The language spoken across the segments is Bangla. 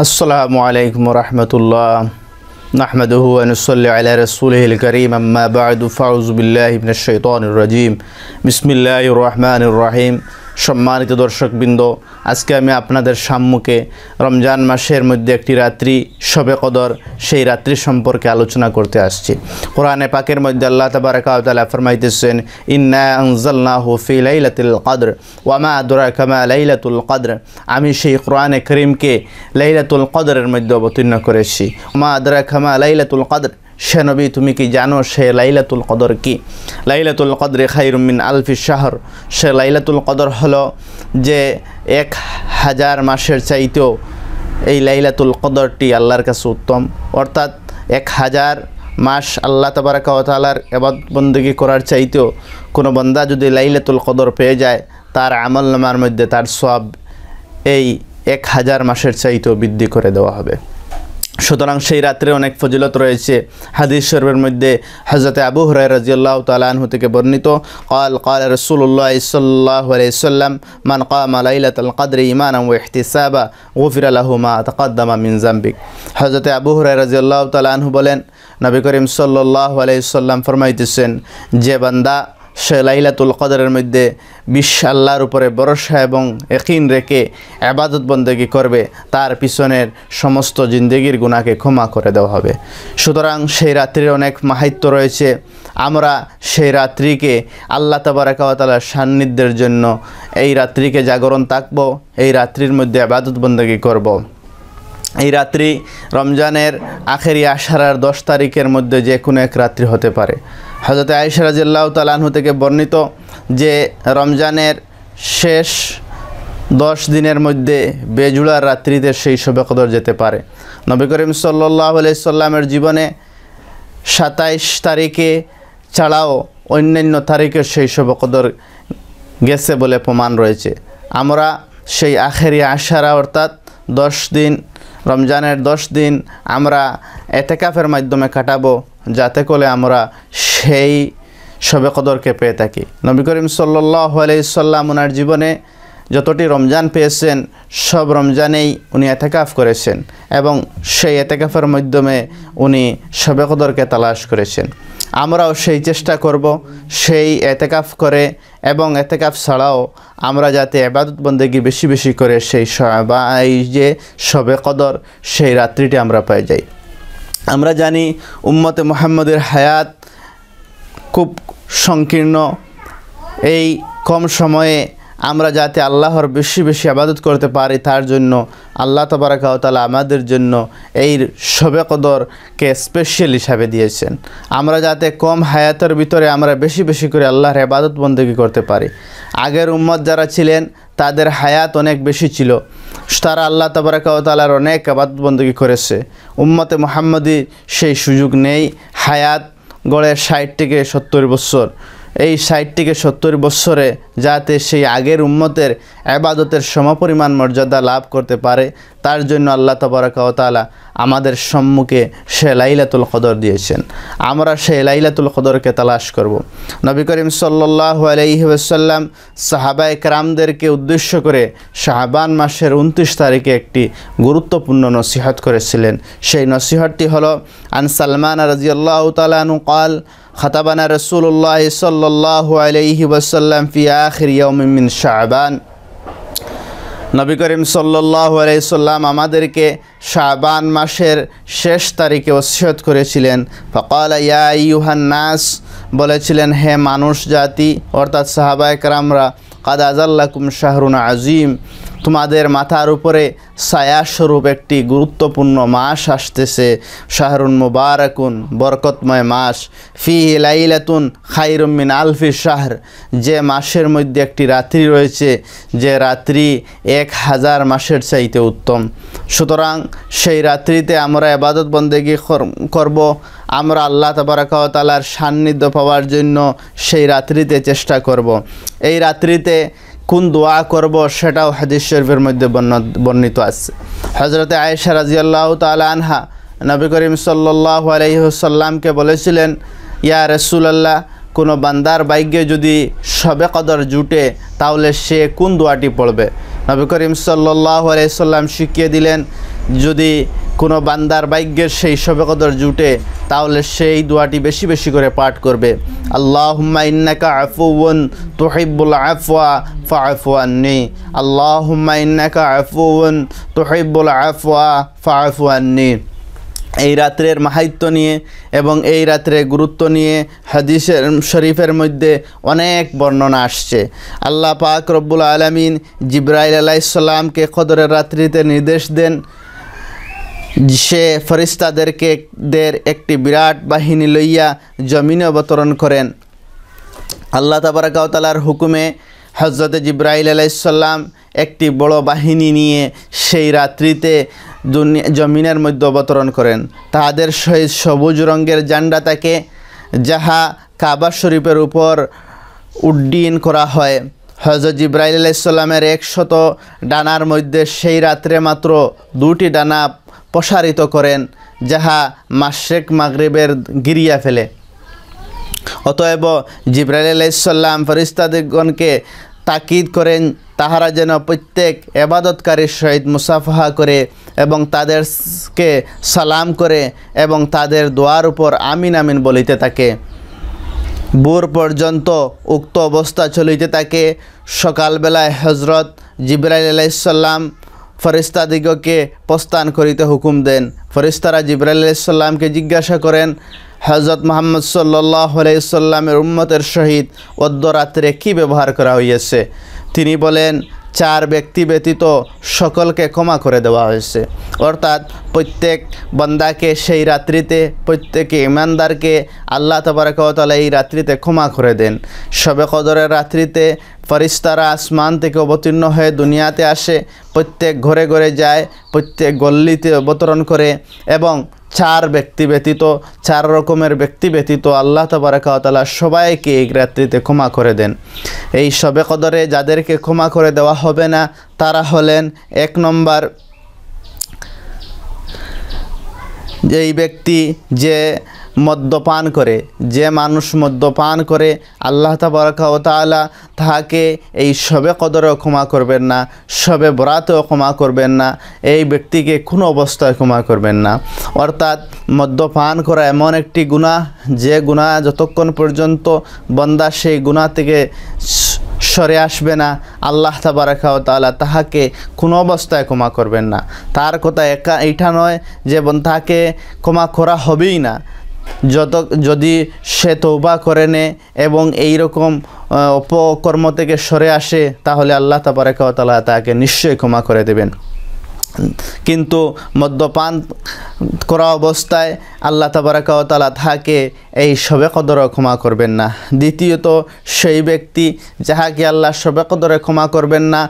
السلام عليكم ورحمة الله نحمده ونصلي على رسوله الكريم أما بعد فأعوذ بالله من الشيطان الرجيم بسم الله الرحمن الرحيم সম্মানিত দর্শকবৃন্দ আজকে আমি আপনাদের সাম্মুখে রমজান মাসের মধ্যে একটি রাত্রি শবে কদর সেই রাত্রি সম্পর্কে আলোচনা করতে আসছি কোরআনে পাকের মধ্যে আল্লাহ তাবারকাউতালা ফরমাইতেছেন ইন্না হুফি কদর ওয়ামা আদুরা কামা লাইলাতুল কদর আমি সেই কোরআনে করিমকে লাইলাতুল কদরের মধ্যে অবতীর্ণ করেছি ওমা আদুরা কামা লাইলাতুল কদর নবী তুমি কি জানো সে লাইলাতুল কদর কি লাইলাতুল কদরে খাইরুমিন আলফি শাহর সে লাইলাতুল কদর হলো যে এক হাজার মাসের চাইতেও এই লাইলাতুল কদরটি আল্লাহর কাছে উত্তম অর্থাৎ এক হাজার মাস আল্লাহ তাবারাকালার এবাদ বন্দুকি করার চাইতেও কোনো বন্দা যদি লাইলাতুল কদর পেয়ে যায় তার আমল নামার মধ্যে তার সব এই এক হাজার মাসের চাইতেও বৃদ্ধি করে দেওয়া হবে সুতরাং সেই রাত্রে অনেক ফজিলত রয়েছে হাদিস শরীফের মধ্যে হজরত আবু হরাই রাজিউল্লাহ তালাহু থেকে বর্ণিত কল কল রসুল্লাহ সাল্লাহ আলাইসাল্লাম মান কাম আলাইলাত আল কাদরে ইমান ও ইহতিসাবা গফির আলাহুমা তকদ্দামা মিনজাম্বিক হজরত আবু হরাই রাজিউল্লাহ তালাহু বলেন নবী করিম সাল্লাহ আলাইসাল্লাম ফরমাইতেছেন যে বান্দা সে লাইলাতুল কদরের মধ্যে বিশ্ব আল্লাহর উপরে ভরসা এবং একিন রেখে আবাদত বন্দেগি করবে তার পিছনের সমস্ত জিন্দেগির গুণাকে ক্ষমা করে দেওয়া হবে সুতরাং সেই রাত্রির অনেক মাহাত্য রয়েছে আমরা সেই রাত্রিকে আল্লাহ তাবারাকালার সান্নিধ্যের জন্য এই রাত্রিকে জাগরণ থাকব এই রাত্রির মধ্যে আবাদত বন্দেগি করব। এই রাত্রি রমজানের আখেরি আষাঢ়ার দশ তারিখের মধ্যে যে কোনো এক রাত্রি হতে পারে হজরত আয়েশা রাজিল্লাহ তালাহ থেকে বর্ণিত যে রমজানের শেষ দশ দিনের মধ্যে বেজুড়ার রাত্রিতে সেই শবে কদর যেতে পারে নবী করিম সাল্লাহ সাল্লামের জীবনে সাতাইশ তারিখে ছাড়াও অন্যান্য তারিখের সেই শবে কদর গেছে বলে প্রমাণ রয়েছে আমরা সেই আখেরি আশারা অর্থাৎ দশ দিন রমজানের দশ দিন আমরা এতেকাফের মাধ্যমে কাটাবো যাতে করে আমরা সেই শবে কদরকে পেয়ে থাকি নবী করিম সাল্লাহ আলাইসাল্লাম ওনার জীবনে যতটি রমজান পেয়েছেন সব রমজানেই উনি এতেকাফ করেছেন এবং সেই এতেকাফের মাধ্যমে উনি শবে কদরকে তালাশ করেছেন আমরাও সেই চেষ্টা করব সেই এতেকাফ করে এবং এতেকাফ ছাড়াও আমরা যাতে এবাদত বন্দেগি বেশি বেশি করে সেই এই যে শবে কদর সেই রাত্রিটি আমরা পেয়ে যাই আমরা জানি উম্মতে মোহাম্মদের হায়াত খুব সংকীর্ণ এই কম সময়ে আমরা যাতে আল্লাহর বেশি বেশি আবাদত করতে পারি তার জন্য আল্লাহ তালা আমাদের জন্য এই শবে কদরকে স্পেশাল হিসাবে দিয়েছেন আমরা যাতে কম হায়াতের ভিতরে আমরা বেশি বেশি করে আল্লাহর আবাদত বন্দী করতে পারি আগের উম্মত যারা ছিলেন তাদের হায়াত অনেক বেশি ছিল তারা আল্লাহ তাবারাকালার অনেক আবাদবন্দী করেছে উম্মতে মোহাম্মদী সেই সুযোগ নেই হায়াত গড়ে ষাট থেকে সত্তর বছর এই ষাট থেকে সত্তর বছরে যাতে সেই আগের উম্মতের আবাদতের সমপরিমাণ মর্যাদা লাভ করতে পারে তার জন্য আল্লাহ তবরাকালা আমাদের সম্মুখে সে লাইলাতুল কদর দিয়েছেন আমরা সে লাইলাতুল কদরকে তালাশ করব। নবী করিম সাল্লাহ আলহিহাসাল্লাম সাহাবায় একরামদেরকে উদ্দেশ্য করে শাহবান মাসের উনত্রিশ তারিখে একটি গুরুত্বপূর্ণ নসিহত করেছিলেন সেই নসিহতটি হল আন সালমান আল্লাহ তালু কাল খতাবানা রসুল্লাহ সাল্লাহ আলহি ওসাল্লাম ফিয়া আখির ইয়মিন শাহবান নবী করিম সাল্লাহ আলাইসাল্লাম আমাদেরকে শাহবান মাসের শেষ তারিখে ওসিয়ত করেছিলেন ফকাল ইউহান নাস বলেছিলেন হে মানুষ জাতি অর্থাৎ সাহাবা একরামরা কাদ আজাল্লাকুম শাহরুন আজিম তোমাদের মাথার উপরে ছায়াস্বরূপ একটি গুরুত্বপূর্ণ মাস আসতেছে শাহরুন মুবারকুন বরকতময় মাস ফি লাইলাতুন খাইরুমিন আলফি শাহর যে মাসের মধ্যে একটি রাত্রি রয়েছে যে রাত্রি এক হাজার মাসের চাইতে উত্তম সুতরাং সেই রাত্রিতে আমরা এবাদত বন্দেগি করব আমরা আল্লাহ তাবারাকাতালার সান্নিধ্য পাওয়ার জন্য সেই রাত্রিতে চেষ্টা করব এই রাত্রিতে কোন দোয়া করব সেটাও হাদিস শরীফের মধ্যে বর্ণিত আছে হজরত আয়েশা রাজিয়াল্লাহ তাল আনহা নবী করিম সাল্লাহ আলহিহসাল্লামকে বলেছিলেন ইয়া রসুলাল্লাহ কোনো বান্দার বাইকে যদি সবে কদর জুটে তাহলে সে কোন দোয়াটি পড়বে নবী করিম সাল্লাহ শিখিয়ে দিলেন যদি কোনো বান্দার বাইগ্যের সেই সবেকদর জুটে তাহলে সেই দোয়াটি বেশি বেশি করে পাঠ করবে আল্লাহ ইন্নাকা আফুউন তোহিবুল আফওয়া ফাফুয়ান্নি আল্লাহ ইন্নাকা আফুউন তোহিবুল আফওয়া ফাফুয়ান্নি এই রাত্রের মাহাত্য নিয়ে এবং এই রাত্রে গুরুত্ব নিয়ে হাদিসের শরীফের মধ্যে অনেক বর্ণনা আসছে আল্লাহ পাক রব্বুল আলমিন জিব্রাইল আলাইসাল্লামকে খদরের রাত্রিতে নির্দেশ দেন সে ফরিস্তাদেরকে দের একটি বিরাট বাহিনী লইয়া জমিনে অবতরণ করেন আল্লাহ তাবারকাউতালার হুকুমে হজরত জিব্রাইল আলাইসাল্লাম একটি বড় বাহিনী নিয়ে সেই রাত্রিতে জমিনের মধ্যে অবতরণ করেন তাহাদের সহিত সবুজ রঙের জান্ডা তাকে যাহা কাবা শরীফের উপর উড্ডীন করা হয় হজরত ইব্রাহিম আলাইসাল্লামের একশত ডানার মধ্যে সেই রাত্রে মাত্র দুটি ডানা প্রসারিত করেন যাহা মাসেক মাগরিবের গিরিয়া ফেলে অতএব জিব্রাইল আলাইসাল্লাম ফরিস্তাদিগণকে তাকিদ করেন তাহারা যেন প্রত্যেক এবাদতকারীর সহিত মুসাফাহা করে এবং তাদেরকে সালাম করে এবং তাদের দোয়ার উপর আমিন আমিন বলিতে থাকে বোর পর্যন্ত উক্ত অবস্থা চলিতে থাকে সকালবেলায় হজরত জিব্রাইল আলাইসাল্লাম ফরিস্তাদিগকে প্রস্থান করিতে হুকুম দেন ফরিস্তারা জিব্রাইল আলাইসাল্লামকে জিজ্ঞাসা করেন হজরত মোহাম্মদ সাল্লাহ আলাইসাল্লামের উম্মতের সহিত অদ্যরাত্রে কি ব্যবহার করা হইয়াছে তিনি বলেন চার ব্যক্তি ব্যতীত সকলকে ক্ষমা করে দেওয়া হয়েছে অর্থাৎ প্রত্যেক বন্দাকে সেই রাত্রিতে প্রত্যেকে ইমানদারকে আল্লাহ তবরকতলা এই রাত্রিতে ক্ষমা করে দেন সবে কদরের রাত্রিতে ফরিস্তারা আসমান থেকে অবতীর্ণ হয়ে দুনিয়াতে আসে প্রত্যেক ঘরে ঘরে যায় প্রত্যেক গল্লিতে অবতরণ করে এবং চার ব্যক্তি ব্যতীত চার রকমের ব্যক্তি ব্যতীত আল্লাহ তবরাকাতলা সবাইকে এই রাত্রিতে ক্ষমা করে দেন এই সবে কদরে যাদেরকে ক্ষমা করে দেওয়া হবে না তারা হলেন এক নম্বর যে এই ব্যক্তি যে মদ্যপান করে যে মানুষ মদ্যপান করে আল্লাহ ও তালা তাহাকে এই সবে কদরেও ক্ষমা করবেন না সবে বরাতেও ক্ষমা করবেন না এই ব্যক্তিকে কোনো অবস্থায় ক্ষমা করবেন না অর্থাৎ মদ্যপান করা এমন একটি গুণা যে গুণা যতক্ষণ পর্যন্ত বন্দা সেই গুণা থেকে সরে আসবে না আল্লাহ তাবারাকা তালা তাহাকে কোনো অবস্থায় ক্ষমা করবেন না তার কথা একা এটা নয় যে তাকে ক্ষমা করা হবেই না যত যদি সে তৌবা করে নে এবং এই রকম অপকর্ম থেকে সরে আসে তাহলে আল্লাহ তাবারাকাও তালা তাকে নিশ্চয়ই ক্ষমা করে দেবেন কিন্তু মদ্যপান করা অবস্থায় আল্লাহ তাবারাকাওতালা তাহাকে এই সবে কদরে ক্ষমা করবেন না দ্বিতীয়ত সেই ব্যক্তি যাহাকে আল্লাহ সবে কদরে ক্ষমা করবেন না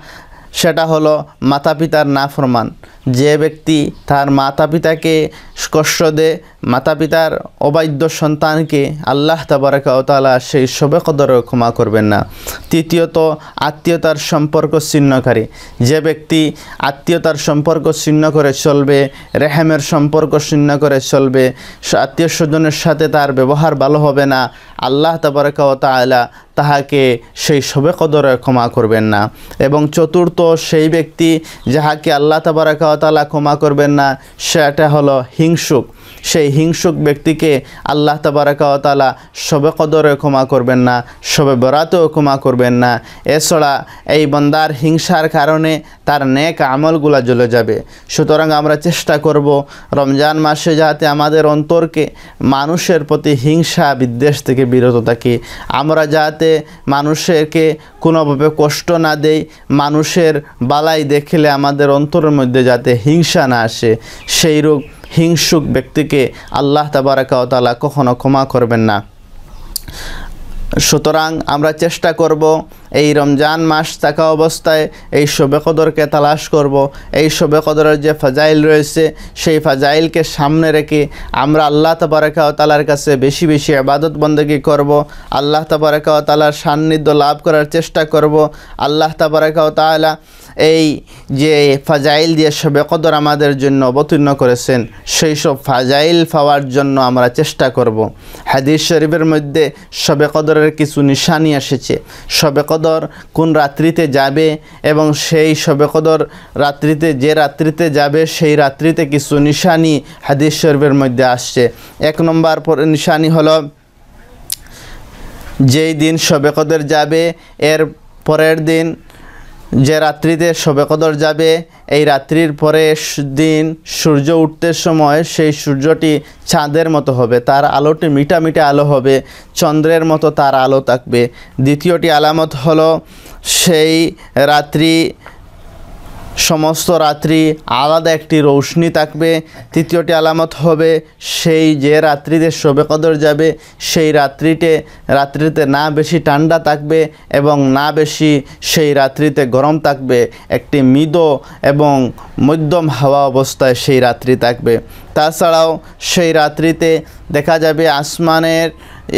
সেটা হলো মাতা পিতার নাফরমান যে ব্যক্তি তার মাতা পিতাকে কষ্ট দেয় মাতা পিতার অবাধ্য সন্তানকে আল্লাহ তাবারকাওতালা সেই সবে কদর ক্ষমা করবেন না তৃতীয়ত আত্মীয়তার সম্পর্ক ছিন্নকারী যে ব্যক্তি আত্মীয়তার সম্পর্ক ছিন্ন করে চলবে রেহেমের সম্পর্ক ছিন্ন করে চলবে আত্মীয় স্বজনের সাথে তার ব্যবহার ভালো হবে না আল্লাহ তাবারকাওতালা তাহাকে সেই শোভে কদরে ক্ষমা করবেন না এবং চতুর্থ সেই ব্যক্তি যাহাকে আল্লাহ তাবারাকালা ক্ষমা করবেন না সেটা হলো হিংসুক সেই হিংসুক ব্যক্তিকে আল্লাহ তাবারাকালা শোভে কদরে ক্ষমা করবেন না শোভে বরাতেও ক্ষমা করবেন না এছাড়া এই বন্দার হিংসার কারণে তার নেক আমলগুলা জ্বলে যাবে সুতরাং আমরা চেষ্টা করব রমজান মাসে যাতে আমাদের অন্তরকে মানুষের প্রতি হিংসা বিদ্বেষ থেকে বিরত থাকি আমরা যাতে যাতে মানুষকে কোনোভাবে কষ্ট না দেই মানুষের বালাই দেখলে আমাদের অন্তরের মধ্যে যাতে হিংসা না আসে সেই রূপ হিংসুক ব্যক্তিকে আল্লাহ তালা কখনো ক্ষমা করবেন না সুতরাং আমরা চেষ্টা করব এই রমজান মাস থাকা অবস্থায় এই শোবে কদরকে তালাশ করব। এই শোবে কদরের যে ফাজাইল রয়েছে সেই ফাজাইলকে সামনে রেখে আমরা আল্লাহ তালার কাছে বেশি বেশি আবাদত বন্দী করব। আল্লাহ তালার সান্নিধ্য লাভ করার চেষ্টা করব। আল্লাহ তালা এই যে ফাজাইল দিয়ে শোবে কদর আমাদের জন্য অবতীর্ণ করেছেন সেই সব ফাজাইল পাওয়ার জন্য আমরা চেষ্টা করব। হাদিস শরীফের মধ্যে শবে কদরের কিছু নিশানি এসেছে শবে কদর কদর কোন রাত্রিতে যাবে এবং সেই শবে কদর রাত্রিতে যে রাত্রিতে যাবে সেই রাত্রিতে কিছু নিশানি হাদিস শরীফের মধ্যে আসছে এক নম্বর নিশানি হলো যেই দিন শবে কদর যাবে এর পরের দিন যে রাত্রিতে শবে কদর যাবে এই রাত্রির পরে দিন সূর্য উঠতে সময় সেই সূর্যটি চাঁদের মতো হবে তার আলোটি মিটা মিটা আলো হবে চন্দ্রের মতো তার আলো থাকবে দ্বিতীয়টি আলামত হলো সেই রাত্রি সমস্ত রাত্রি আলাদা একটি রৌশনি থাকবে তৃতীয়টি আলামত হবে সেই যে রাত্রিতে শবে কদর যাবে সেই রাত্রিতে রাত্রিতে না বেশি ঠান্ডা থাকবে এবং না বেশি সেই রাত্রিতে গরম থাকবে একটি মৃদ এবং মধ্যম হাওয়া অবস্থায় সেই রাত্রি থাকবে তাছাড়াও সেই রাত্রিতে দেখা যাবে আসমানের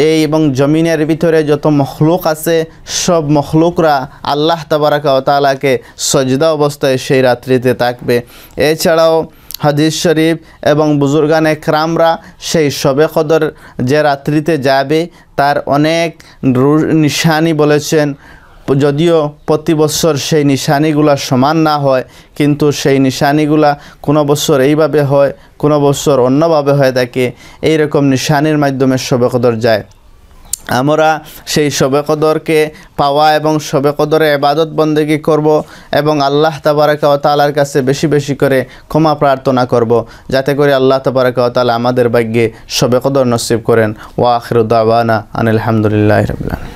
এই এবং জমিনের ভিতরে যত মখলুক আছে সব মখলুকরা আল্লাহ তাবারাকা তালাকে সজদা অবস্থায় সেই রাত্রিতে থাকবে এছাড়াও হাদিস শরীফ এবং বুজুর্গান একরামরা সেই সবে কদর যে রাত্রিতে যাবে তার অনেক নিশানি বলেছেন যদিও প্রতি বছর সেই নিশানিগুলা সমান না হয় কিন্তু সেই নিশানিগুলা কোনো বছর এইভাবে হয় কোনো বছর অন্যভাবে হয়ে থাকে এই রকম নিশানির মাধ্যমে সবেকদর যায় আমরা সেই সবেকদরকে পাওয়া এবং কদরে এবাদত বন্দেগী করব এবং আল্লাহ তাবারাকা ও তালার কাছে বেশি বেশি করে ক্ষমা প্রার্থনা করব যাতে করে আল্লাহ তাবারাকা ও তালা আমাদের ভাগ্যে সবেকদর নসিব করেন ওয়া আখিরুদ্দাওয়ানা আনিল রবিল্লা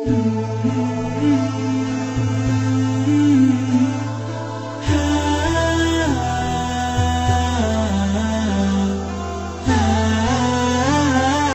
Mm-hmm.